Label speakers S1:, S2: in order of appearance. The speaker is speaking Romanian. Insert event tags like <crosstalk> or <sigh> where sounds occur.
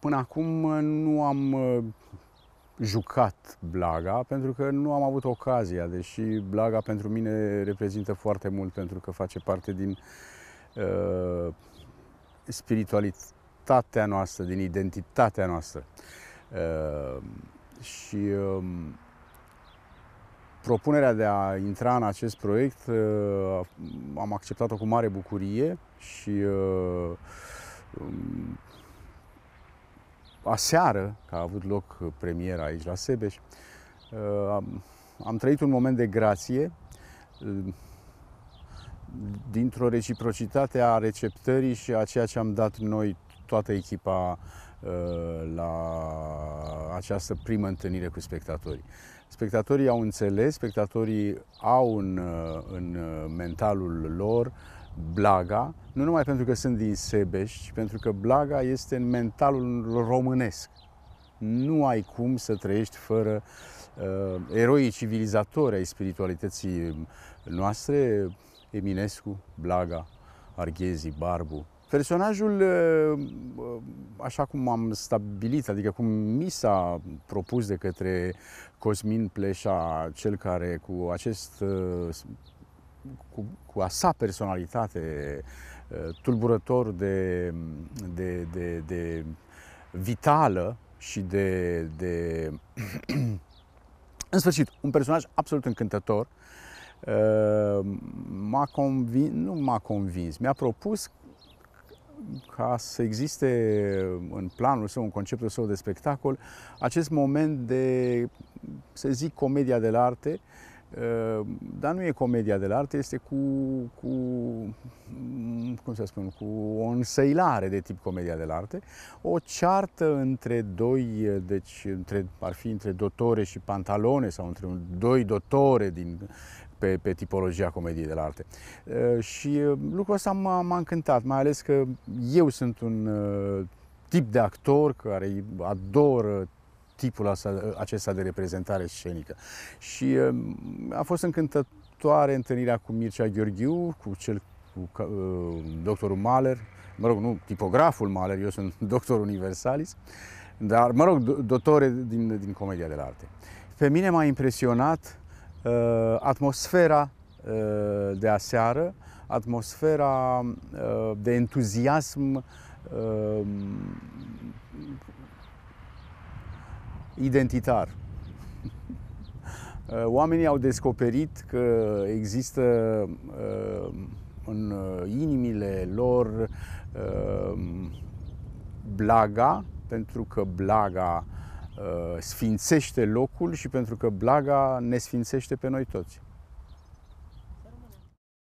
S1: Până acum uh, nu am uh, jucat blaga pentru că nu am avut ocazia, deși blaga pentru mine reprezintă foarte mult pentru că face parte din uh, spiritualitatea noastră, din identitatea noastră. Uh, și uh, propunerea de a intra în acest proiect uh, am acceptat-o cu mare bucurie și uh, um, aseară, că a avut loc uh, premiera aici la Sebeș, uh, am, am trăit un moment de grație uh, dintr-o reciprocitate a receptării și a ceea ce am dat noi, toată echipa, la această primă întâlnire cu spectatorii. Spectatorii au înțeles, spectatorii au în, în mentalul lor uh, Blaga, nu numai pentru că sunt din Sebeș, ci pentru că Blaga este în mentalul românesc. Nu ai cum să trăiești fără uh, eroii civilizatori ai spiritualității noastre, Eminescu, Blaga, Arghezi, Barbu. Personajul, uh, uh, așa cum am stabilit, adică cum mi s-a propus de către Cosmin Pleșa, cel care cu acest uh, cu, cu a sa personalitate uh, tulburător de, de, de, de vitală și de, de <clears throat> în sfârșit, un personaj absolut încântător uh, m-a convins, nu m-a convins, mi-a propus ca să existe în planul său, în conceptul său de spectacol, acest moment de, să zic, comedia de la arte, Ehm, dar nu e comedia de la artă, este cu, cu mm, cum să spun, cu o însăilare de tip comedia de la arte, o ceartă între doi, deci între, ar fi între dotore și pantalone sau între doi dotore din, pe, pe tipologia comediei de la arte. Ehm, și ehm, lucrul ăsta m-a, m-a încântat, mai ales că eu sunt un tip de actor care adoră tipul acesta de reprezentare scenică. Și um, a fost încântătoare întâlnirea cu Mircea Gheorghiu, cu cel cu uh, doctorul Mahler, mă rog, nu, tipograful Mahler, eu sunt <laughs> doctor universalis, dar, mă rog, dotore din, din comedia de la arte. Pe mine m-a impresionat uh, atmosfera uh, de aseară, atmosfera uh, de entuziasm uh, identitar. <laughs> Oamenii au descoperit că există uh, în inimile lor uh, blaga, pentru că blaga uh, sfințește locul și pentru că blaga ne sfințește pe noi toți.